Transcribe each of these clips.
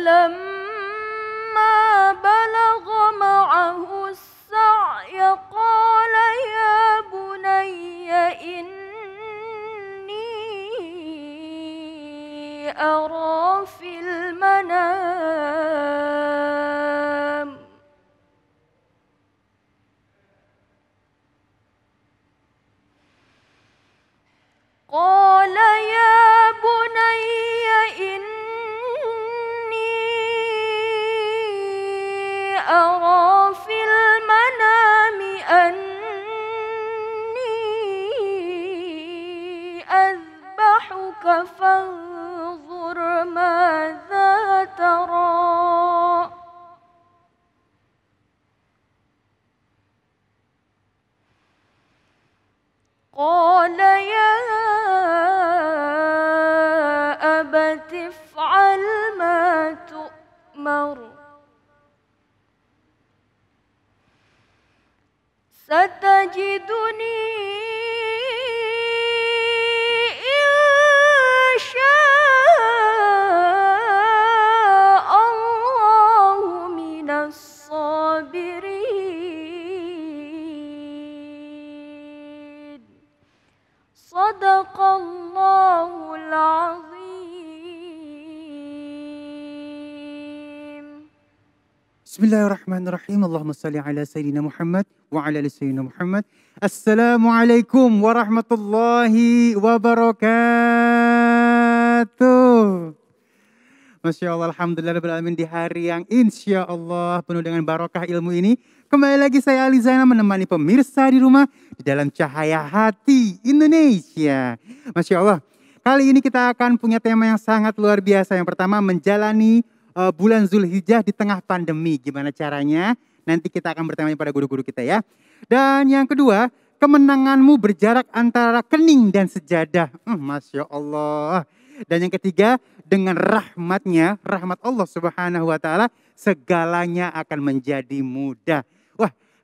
فلما بلغ معه السعي قال يا بني إني أرى Bismillahirrahmanirrahim. Allahumma salli ala Sayyidina Muhammad wa ala ali Sayyidina Muhammad. Assalamualaikum warahmatullahi wabarakatuh. Masya Allah, Alhamdulillah, beralamin di hari yang insya Allah penuh dengan barokah ilmu ini. Kembali lagi saya Ali Zainal menemani pemirsa di rumah di dalam cahaya hati Indonesia. Masya Allah, kali ini kita akan punya tema yang sangat luar biasa. Yang pertama menjalani uh, bulan Zulhijjah di tengah pandemi. Gimana caranya? Nanti kita akan bertanya pada guru-guru kita ya. Dan yang kedua, kemenanganmu berjarak antara kening dan sejadah. Hmm, Masya Allah. Dan yang ketiga, dengan rahmatnya, rahmat Allah subhanahu wa ta'ala, segalanya akan menjadi mudah.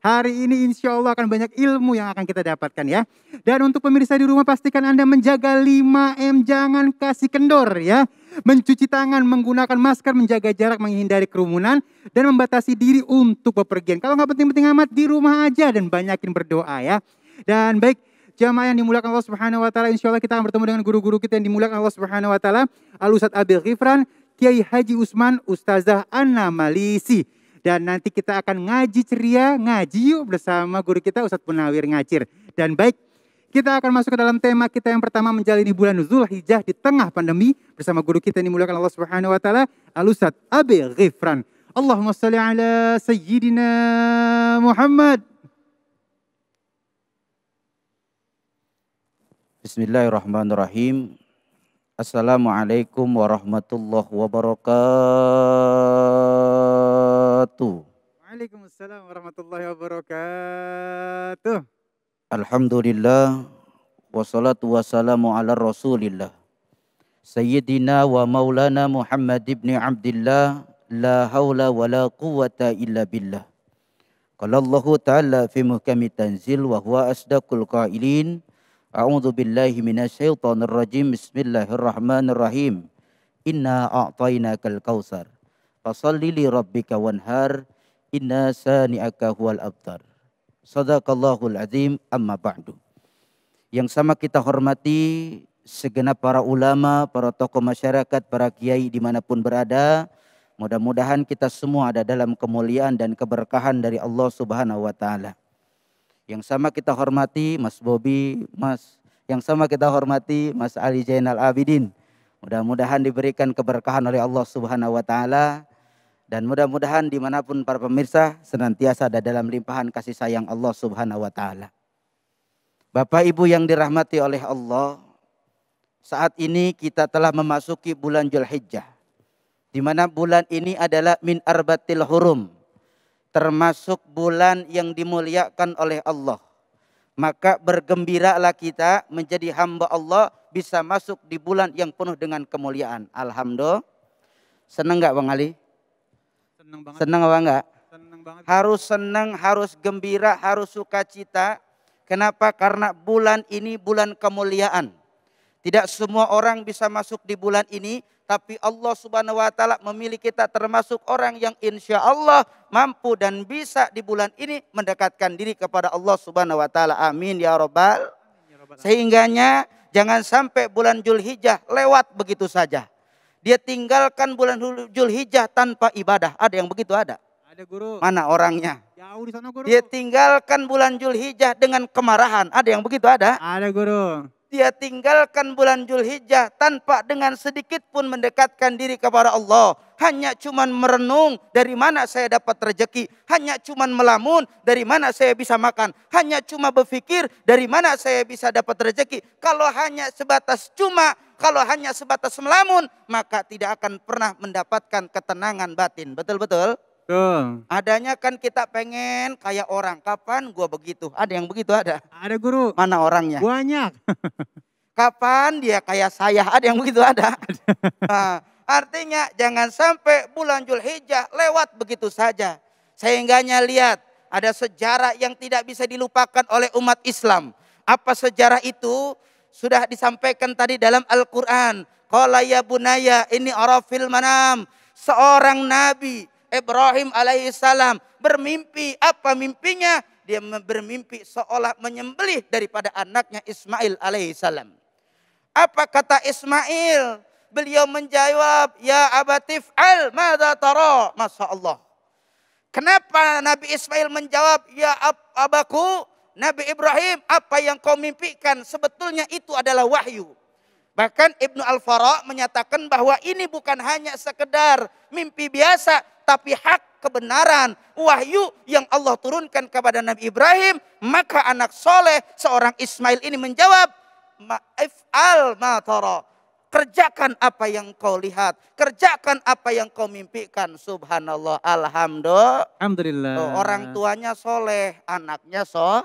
Hari ini insya Allah akan banyak ilmu yang akan kita dapatkan ya. Dan untuk pemirsa di rumah pastikan Anda menjaga 5M, jangan kasih kendor ya. Mencuci tangan, menggunakan masker, menjaga jarak, menghindari kerumunan, dan membatasi diri untuk bepergian. Kalau nggak penting-penting amat, di rumah aja dan banyakin berdoa ya. Dan baik, jamaah yang dimulakan Allah Subhanahu wa taala. Insya Allah kita akan bertemu dengan guru-guru kita yang dimulakan Allah Subhanahu wa taala, Al Ustaz Abil Ghifran, Kiai Haji Usman, Ustazah Anna Malisi. Dan nanti kita akan ngaji ceria, ngaji yuk bersama guru kita Ustadz Punawir Ngacir. Dan baik, kita akan masuk ke dalam tema kita yang pertama menjalani bulan Zulhijjah di tengah pandemi bersama guru kita ini mulakan Allah Subhanahu wa taala, Alusat Abi Ghifran. Allahumma salli ala sayyidina Muhammad. Bismillahirrahmanirrahim. Assalamualaikum warahmatullahi wabarakatuh wabarakatuh. Waalaikumsalam warahmatullahi wabarakatuh. Alhamdulillah wassalatu wassalamu ala Rasulillah. Sayyidina wa maulana Muhammad ibn Abdullah la haula wa quwata illa billah. Qala Allah Ta'ala fi muhkami tanzil wa huwa asdaqul qailin. A'udzu billahi minasyaitonir rajim. Bismillahirrahmanirrahim. Inna a'tainakal kautsar. Fasalli li rabbika wanhar inna sani'aka huwal abtar. Sadaqallahul azim amma ba'du. Yang sama kita hormati segenap para ulama, para tokoh masyarakat, para kiai dimanapun berada. Mudah-mudahan kita semua ada dalam kemuliaan dan keberkahan dari Allah subhanahu wa ta'ala. Yang sama kita hormati Mas Bobi, Mas yang sama kita hormati Mas Ali Jainal Abidin. Mudah-mudahan diberikan keberkahan oleh Allah Subhanahu wa taala dan mudah-mudahan dimanapun para pemirsa senantiasa ada dalam limpahan kasih sayang Allah subhanahu wa ta'ala. Bapak Ibu yang dirahmati oleh Allah, saat ini kita telah memasuki bulan Julhijjah. Di mana bulan ini adalah min arbatil hurum. Termasuk bulan yang dimuliakan oleh Allah. Maka bergembiralah kita menjadi hamba Allah bisa masuk di bulan yang penuh dengan kemuliaan. Alhamdulillah. Senang gak Bang Ali? Senang banget. Senang apa enggak? Senang banget. Harus senang, harus gembira, harus sukacita. Kenapa? Karena bulan ini bulan kemuliaan. Tidak semua orang bisa masuk di bulan ini, tapi Allah Subhanahu wa taala memilih kita termasuk orang yang insya Allah mampu dan bisa di bulan ini mendekatkan diri kepada Allah Subhanahu wa taala. Amin ya rabbal. Ya Sehingganya jangan sampai bulan Julhijjah lewat begitu saja. Dia tinggalkan bulan hijjah tanpa ibadah. Ada yang begitu ada? Ada guru. Mana orangnya? Jauh di sana guru. Dia tinggalkan bulan hijjah dengan kemarahan. Ada yang begitu ada? Ada guru dia tinggalkan bulan Julhijjah tanpa dengan sedikit pun mendekatkan diri kepada Allah. Hanya cuman merenung dari mana saya dapat rezeki. Hanya cuman melamun dari mana saya bisa makan. Hanya cuma berpikir dari mana saya bisa dapat rezeki. Kalau hanya sebatas cuma, kalau hanya sebatas melamun, maka tidak akan pernah mendapatkan ketenangan batin. Betul-betul? Betul. Adanya kan kita pengen kayak orang. Kapan gua begitu? Ada yang begitu ada? Ada guru. Mana orangnya? Banyak. Kapan dia kayak saya? Ada yang begitu ada? Nah, artinya jangan sampai bulan Julhijjah lewat begitu saja. Sehingganya lihat ada sejarah yang tidak bisa dilupakan oleh umat Islam. Apa sejarah itu? Sudah disampaikan tadi dalam Al-Quran. Qala ya bunaya ini arafil manam. Seorang nabi Ibrahim alaihissalam bermimpi. Apa mimpinya? Dia bermimpi seolah menyembelih daripada anaknya Ismail alaihissalam. Apa kata Ismail? Beliau menjawab, Ya abatif al mada taro. Masya Allah. Kenapa Nabi Ismail menjawab, Ya ab abaku, Nabi Ibrahim, apa yang kau mimpikan? Sebetulnya itu adalah wahyu. Bahkan Ibnu Al-Fara menyatakan bahwa ini bukan hanya sekedar mimpi biasa, tapi hak kebenaran, wahyu yang Allah turunkan kepada Nabi Ibrahim, maka anak soleh seorang Ismail ini menjawab, ma'if'al ma kerjakan apa yang kau lihat, kerjakan apa yang kau mimpikan. Subhanallah, alhamdulillah. Alhamdulillah. Oh, orang tuanya soleh, anaknya so,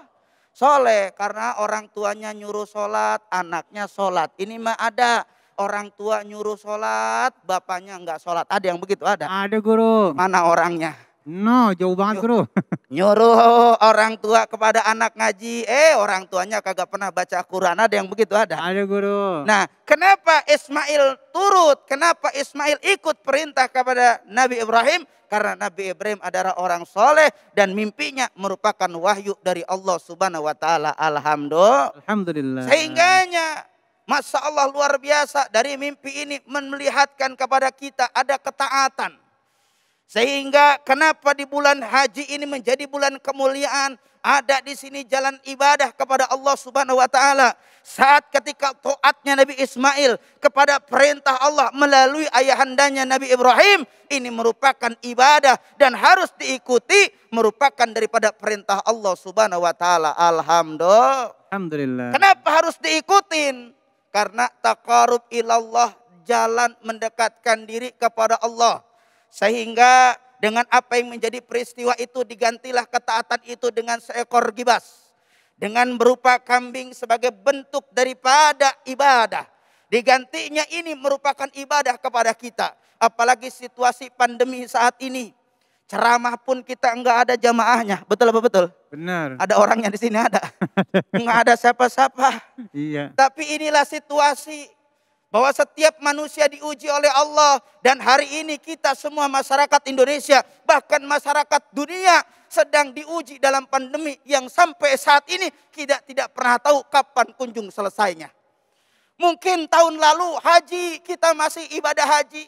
soleh karena orang tuanya nyuruh sholat, anaknya sholat. Ini mah ada Orang tua nyuruh sholat, bapaknya enggak sholat. Ada yang begitu? Ada? Ada guru. Mana orangnya? No, jauh banget guru. Nyuruh orang tua kepada anak ngaji, eh orang tuanya kagak pernah baca Quran. Ada yang begitu ada? Ada guru. Nah, kenapa Ismail turut? Kenapa Ismail ikut perintah kepada Nabi Ibrahim? Karena Nabi Ibrahim adalah orang soleh dan mimpinya merupakan wahyu dari Allah Subhanahu wa taala. Alhamdulillah. Alhamdulillah. Sehingganya Masya Allah luar biasa dari mimpi ini melihatkan kepada kita ada ketaatan. Sehingga kenapa di bulan haji ini menjadi bulan kemuliaan. Ada di sini jalan ibadah kepada Allah subhanahu wa ta'ala. Saat ketika toatnya Nabi Ismail kepada perintah Allah melalui ayahandanya Nabi Ibrahim. Ini merupakan ibadah dan harus diikuti merupakan daripada perintah Allah subhanahu wa ta'ala. Alhamdulillah. Alhamdulillah. Kenapa harus diikutin? Karena taqarub ilallah jalan mendekatkan diri kepada Allah. Sehingga dengan apa yang menjadi peristiwa itu digantilah ketaatan itu dengan seekor gibas. Dengan berupa kambing sebagai bentuk daripada ibadah. Digantinya ini merupakan ibadah kepada kita. Apalagi situasi pandemi saat ini Ceramah pun kita enggak ada jamaahnya. Betul apa betul? Benar. Ada orangnya di sini ada. enggak ada siapa-siapa. Iya. Tapi inilah situasi bahwa setiap manusia diuji oleh Allah dan hari ini kita semua masyarakat Indonesia bahkan masyarakat dunia sedang diuji dalam pandemi yang sampai saat ini kita tidak pernah tahu kapan kunjung selesainya. Mungkin tahun lalu haji kita masih ibadah haji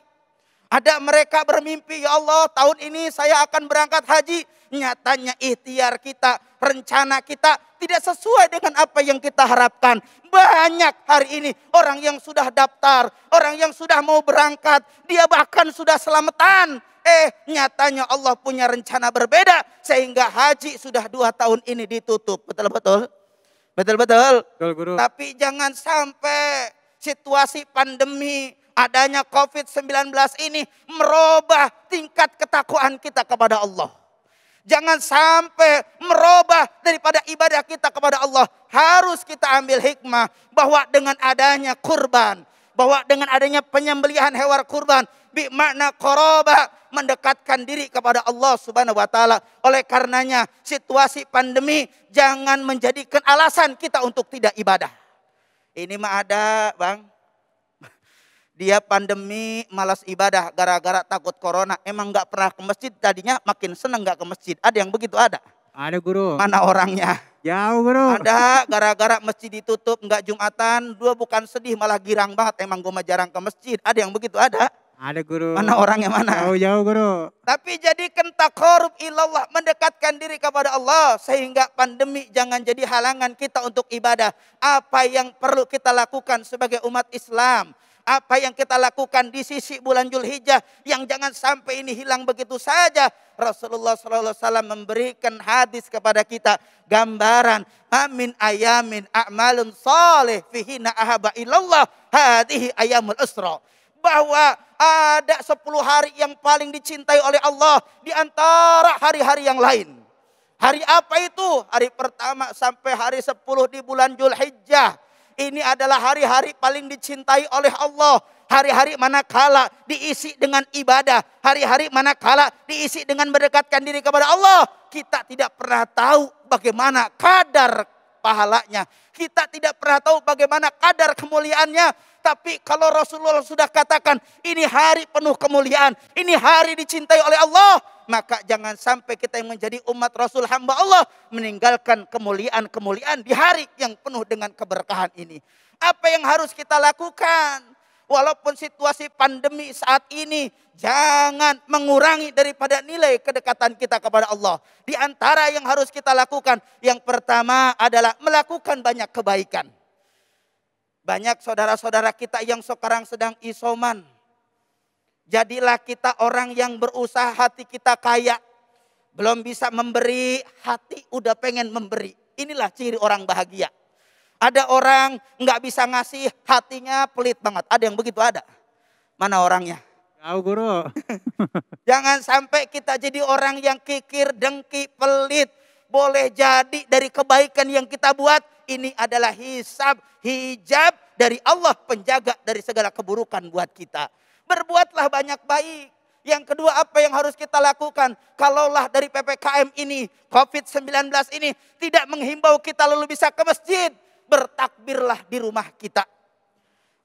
ada mereka bermimpi, ya Allah tahun ini saya akan berangkat haji. Nyatanya ikhtiar kita, rencana kita tidak sesuai dengan apa yang kita harapkan. Banyak hari ini orang yang sudah daftar, orang yang sudah mau berangkat, dia bahkan sudah selamatan. Eh nyatanya Allah punya rencana berbeda sehingga haji sudah dua tahun ini ditutup. Betul-betul? Betul-betul? Tapi jangan sampai situasi pandemi adanya COVID-19 ini merubah tingkat ketakuan kita kepada Allah. Jangan sampai merubah daripada ibadah kita kepada Allah. Harus kita ambil hikmah bahwa dengan adanya kurban, bahwa dengan adanya penyembelihan hewan kurban, bi makna koroba mendekatkan diri kepada Allah Subhanahu wa taala. Oleh karenanya, situasi pandemi jangan menjadikan alasan kita untuk tidak ibadah. Ini mah ada, Bang dia pandemi malas ibadah gara-gara takut corona. Emang nggak pernah ke masjid tadinya makin seneng nggak ke masjid. Ada yang begitu ada? Ada guru. Mana orangnya? Jauh guru. Ada gara-gara masjid ditutup nggak jumatan. Dua bukan sedih malah girang banget. Emang gue mah jarang ke masjid. Ada yang begitu ada? Ada guru. Mana orangnya mana? Jauh jauh guru. Tapi jadikan takorub ilallah mendekatkan diri kepada Allah sehingga pandemi jangan jadi halangan kita untuk ibadah. Apa yang perlu kita lakukan sebagai umat Islam? Apa yang kita lakukan di sisi bulan Julhijjah yang jangan sampai ini hilang begitu saja. Rasulullah SAW memberikan hadis kepada kita gambaran amin ayamin a'malun soleh fihina ahaba ilallah hadihi ayamul usra bahwa ada sepuluh hari yang paling dicintai oleh Allah di antara hari-hari yang lain. Hari apa itu? Hari pertama sampai hari sepuluh di bulan Julhijjah. Ini adalah hari-hari paling dicintai oleh Allah. Hari-hari manakala diisi dengan ibadah. Hari-hari manakala diisi dengan mendekatkan diri kepada Allah. Kita tidak pernah tahu bagaimana kadar pahalanya. Kita tidak pernah tahu bagaimana kadar kemuliaannya. Tapi kalau Rasulullah sudah katakan ini hari penuh kemuliaan. Ini hari dicintai oleh Allah. Maka jangan sampai kita yang menjadi umat Rasul hamba Allah. Meninggalkan kemuliaan-kemuliaan di hari yang penuh dengan keberkahan ini. Apa yang harus kita lakukan? walaupun situasi pandemi saat ini jangan mengurangi daripada nilai kedekatan kita kepada Allah. Di antara yang harus kita lakukan, yang pertama adalah melakukan banyak kebaikan. Banyak saudara-saudara kita yang sekarang sedang isoman. Jadilah kita orang yang berusaha hati kita kaya. Belum bisa memberi, hati udah pengen memberi. Inilah ciri orang bahagia ada orang nggak bisa ngasih hatinya pelit banget. Ada yang begitu ada. Mana orangnya? Tahu guru. Jangan sampai kita jadi orang yang kikir, dengki, pelit. Boleh jadi dari kebaikan yang kita buat ini adalah hisab, hijab dari Allah penjaga dari segala keburukan buat kita. Berbuatlah banyak baik. Yang kedua apa yang harus kita lakukan? Kalaulah dari PPKM ini, COVID-19 ini tidak menghimbau kita lalu bisa ke masjid bertakbirlah di rumah kita.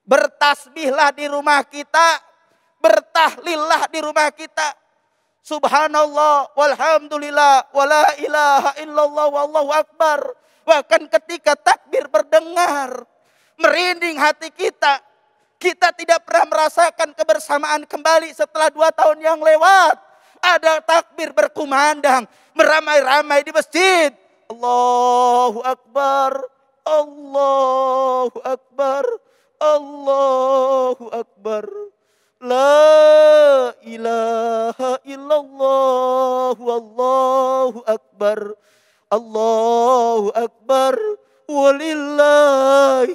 Bertasbihlah di rumah kita, bertahlillah di rumah kita. Subhanallah, walhamdulillah, wala ilaha illallah, wallahu akbar. Bahkan ketika takbir berdengar, merinding hati kita. Kita tidak pernah merasakan kebersamaan kembali setelah dua tahun yang lewat. Ada takbir berkumandang, meramai-ramai di masjid. Allahu Akbar. Allahu Akbar, Allahu Akbar. La ilaha illallah Allahu akbar. Allahu akbar alam.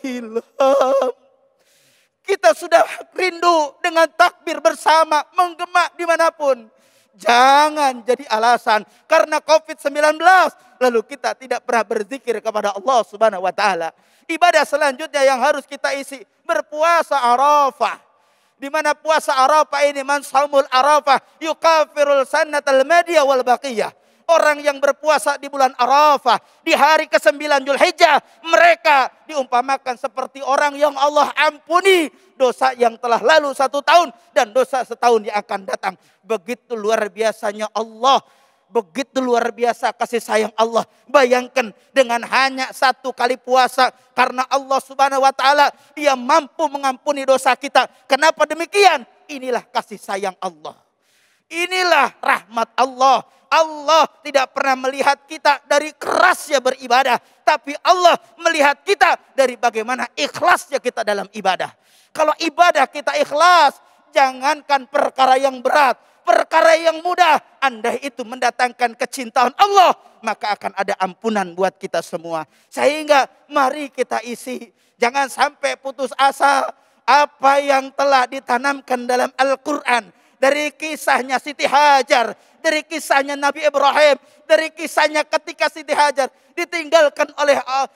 Kita sudah rindu dengan takbir bersama menggemak dimanapun. Jangan jadi alasan karena COVID-19 lalu kita tidak pernah berzikir kepada Allah Subhanahu wa taala. Ibadah selanjutnya yang harus kita isi berpuasa Arafah. Di mana puasa Arafah ini saumul Arafah yukafirul sanatal madia wal baqiyah. Orang yang berpuasa di bulan Arafah, di hari ke-9 mereka diumpamakan seperti orang yang Allah ampuni dosa yang telah lalu satu tahun dan dosa setahun yang akan datang. Begitu luar biasanya Allah begitu luar biasa kasih sayang Allah. Bayangkan dengan hanya satu kali puasa karena Allah Subhanahu wa taala dia mampu mengampuni dosa kita. Kenapa demikian? Inilah kasih sayang Allah. Inilah rahmat Allah. Allah tidak pernah melihat kita dari kerasnya beribadah, tapi Allah melihat kita dari bagaimana ikhlasnya kita dalam ibadah. Kalau ibadah kita ikhlas, jangankan perkara yang berat, perkara yang mudah. Andai itu mendatangkan kecintaan Allah, maka akan ada ampunan buat kita semua. Sehingga mari kita isi, jangan sampai putus asa apa yang telah ditanamkan dalam Al-Quran. Dari kisahnya Siti Hajar, dari kisahnya Nabi Ibrahim, dari kisahnya ketika Siti Hajar ditinggalkan oleh eh,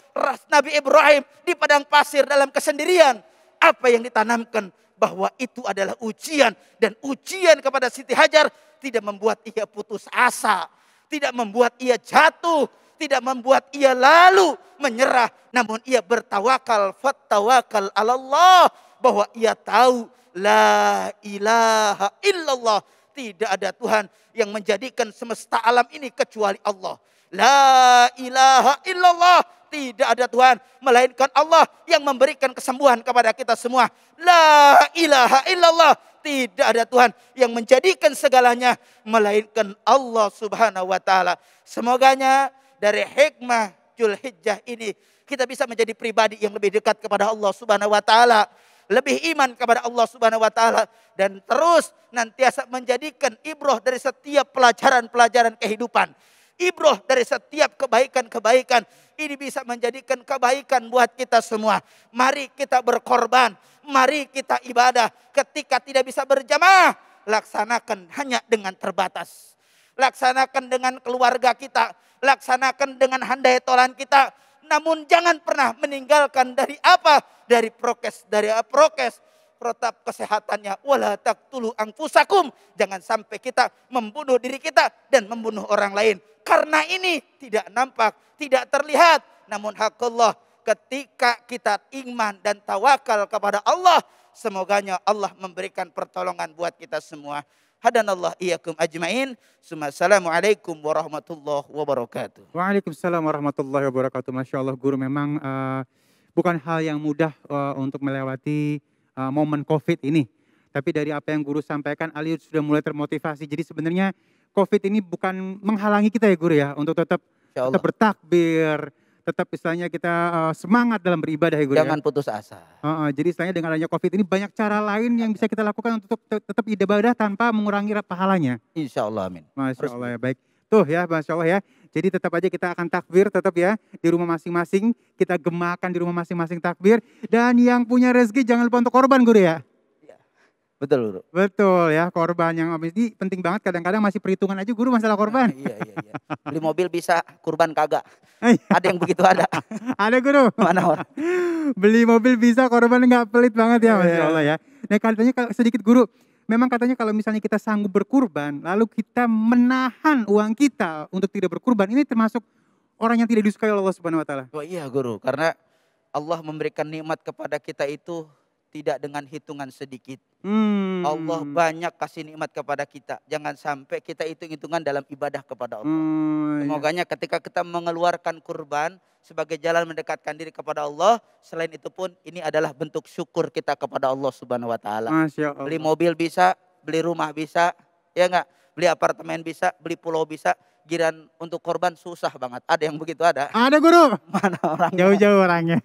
Nabi Ibrahim di padang pasir dalam kesendirian. Apa yang ditanamkan bahwa itu adalah ujian. Dan ujian kepada Siti Hajar tidak membuat ia putus asa. Tidak membuat ia jatuh. Tidak membuat ia lalu menyerah. Namun ia bertawakal. Fattawakal Allah. Bahwa ia tahu la ilaha illallah. Tidak ada Tuhan yang menjadikan semesta alam ini kecuali Allah. La ilaha illallah tidak ada Tuhan melainkan Allah yang memberikan kesembuhan kepada kita semua. La ilaha illallah, tidak ada Tuhan yang menjadikan segalanya melainkan Allah Subhanahu wa taala. Semoganya dari hikmah Julhijjah ini kita bisa menjadi pribadi yang lebih dekat kepada Allah Subhanahu wa taala, lebih iman kepada Allah Subhanahu wa taala dan terus nantiasa menjadikan ibroh dari setiap pelajaran-pelajaran kehidupan ibroh dari setiap kebaikan-kebaikan. Ini bisa menjadikan kebaikan buat kita semua. Mari kita berkorban, mari kita ibadah. Ketika tidak bisa berjamaah, laksanakan hanya dengan terbatas. Laksanakan dengan keluarga kita, laksanakan dengan handai tolan kita. Namun jangan pernah meninggalkan dari apa? Dari prokes, dari prokes protap kesehatannya. Wala taktulu angfusakum. Jangan sampai kita membunuh diri kita dan membunuh orang lain. Karena ini tidak nampak, tidak terlihat. Namun hak Allah ketika kita iman dan tawakal kepada Allah. Semoganya Allah memberikan pertolongan buat kita semua. Hadanallah iyakum ajmain. Assalamualaikum warahmatullahi wabarakatuh. Waalaikumsalam warahmatullahi wabarakatuh. Masya Allah guru memang uh, bukan hal yang mudah uh, untuk melewati uh, momen COVID ini. Tapi dari apa yang guru sampaikan, Ali sudah mulai termotivasi. Jadi sebenarnya COVID ini bukan menghalangi kita ya guru ya, untuk tetap tetap bertakbir, tetap istilahnya kita uh, semangat dalam beribadah ya guru ya. Jangan ya. putus asa. Uh, uh, jadi istilahnya dengan adanya COVID ini banyak cara lain yang bisa kita lakukan untuk tetap ibadah tanpa mengurangi pahalanya. Insya Allah amin. Masya Allah ya, baik. Tuh ya, Masya Allah ya. Jadi tetap aja kita akan takbir tetap ya di rumah masing-masing. Kita gemakan di rumah masing-masing takbir. Dan yang punya rezeki jangan lupa untuk korban guru ya. Iya. Betul, Guru. Betul ya, korban yang ini penting banget kadang-kadang masih perhitungan aja guru masalah korban. iya, iya, iya. Beli mobil bisa, korban kagak. Iya. ada yang begitu ada. ada, Guru. Mana orang? Beli mobil bisa, korban nggak pelit banget ya, iya. Masya Allah ya. Nah, katanya sedikit Guru, memang katanya kalau misalnya kita sanggup berkurban, lalu kita menahan uang kita untuk tidak berkurban, ini termasuk orang yang tidak disukai oleh Allah Subhanahu wa taala. Oh iya, Guru, karena Allah memberikan nikmat kepada kita itu tidak dengan hitungan sedikit. Hmm. Allah banyak kasih nikmat kepada kita. Jangan sampai kita hitung-hitungan dalam ibadah kepada Allah. Hmm, Semoga iya. ketika kita mengeluarkan kurban sebagai jalan mendekatkan diri kepada Allah, selain itu pun ini adalah bentuk syukur kita kepada Allah Subhanahu wa taala. Beli mobil bisa, beli rumah bisa, ya enggak? Beli apartemen bisa, beli pulau bisa takbiran untuk korban susah banget. Ada yang begitu ada? Ada guru. Mana orangnya? Jauh-jauh orangnya.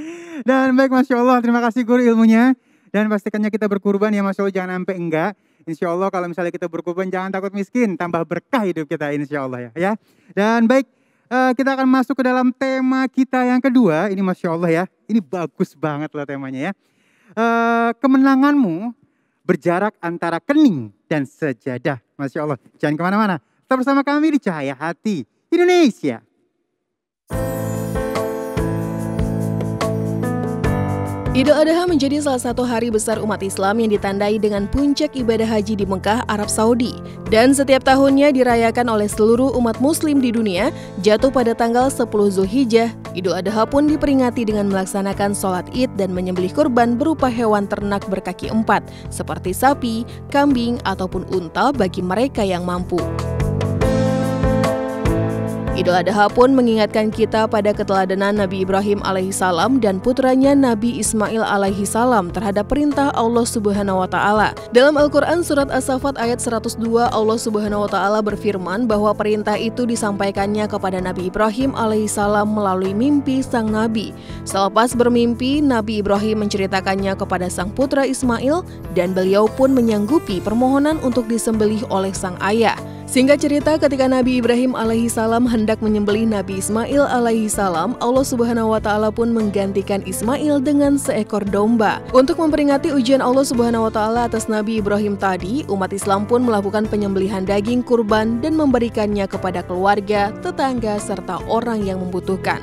Dan baik Masya Allah, terima kasih guru ilmunya. Dan pastikannya kita berkurban ya Masya Allah, jangan sampai enggak. Insya Allah kalau misalnya kita berkurban jangan takut miskin, tambah berkah hidup kita insya Allah ya. ya. Dan baik, eh, kita akan masuk ke dalam tema kita yang kedua. Ini Masya Allah ya, ini bagus banget loh temanya ya. Eh, kemenanganmu berjarak antara kening dan sejadah. Masya Allah, jangan kemana-mana. Tetap bersama kami di Cahaya Hati Indonesia. Idul Adha menjadi salah satu hari besar umat Islam yang ditandai dengan puncak ibadah haji di Mekah, Arab Saudi. Dan setiap tahunnya dirayakan oleh seluruh umat muslim di dunia, jatuh pada tanggal 10 Zulhijjah. Idul Adha pun diperingati dengan melaksanakan sholat id dan menyembelih kurban berupa hewan ternak berkaki empat, seperti sapi, kambing, ataupun unta bagi mereka yang mampu. Idul Adha pun mengingatkan kita pada keteladanan Nabi Ibrahim alaihissalam dan putranya Nabi Ismail alaihissalam terhadap perintah Allah Subhanahu wa taala. Dalam Al-Qur'an surat As-Saffat ayat 102 Allah Subhanahu wa taala berfirman bahwa perintah itu disampaikannya kepada Nabi Ibrahim alaihissalam melalui mimpi sang nabi. Selepas bermimpi, Nabi Ibrahim menceritakannya kepada sang putra Ismail dan beliau pun menyanggupi permohonan untuk disembelih oleh sang ayah. Singkat cerita, ketika Nabi Ibrahim alaihi salam hendak menyembelih Nabi Ismail alaihi salam, Allah Subhanahu wa taala pun menggantikan Ismail dengan seekor domba. Untuk memperingati ujian Allah Subhanahu wa taala atas Nabi Ibrahim tadi, umat Islam pun melakukan penyembelihan daging kurban dan memberikannya kepada keluarga, tetangga serta orang yang membutuhkan.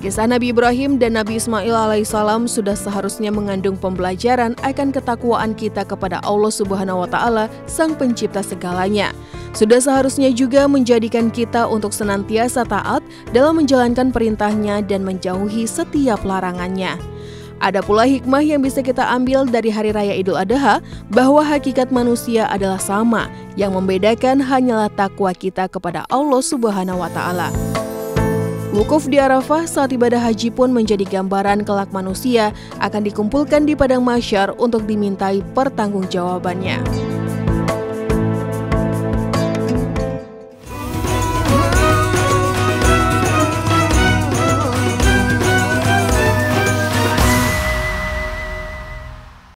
Kisah Nabi Ibrahim dan Nabi Ismail alaihissalam sudah seharusnya mengandung pembelajaran akan ketakwaan kita kepada Allah Subhanahu wa taala, Sang Pencipta segalanya. Sudah seharusnya juga menjadikan kita untuk senantiasa taat dalam menjalankan perintahnya dan menjauhi setiap larangannya. Ada pula hikmah yang bisa kita ambil dari Hari Raya Idul Adha bahwa hakikat manusia adalah sama, yang membedakan hanyalah takwa kita kepada Allah Subhanahu wa Ta'ala. Wukuf di Arafah saat ibadah haji pun menjadi gambaran kelak manusia akan dikumpulkan di padang masyar untuk dimintai pertanggungjawabannya.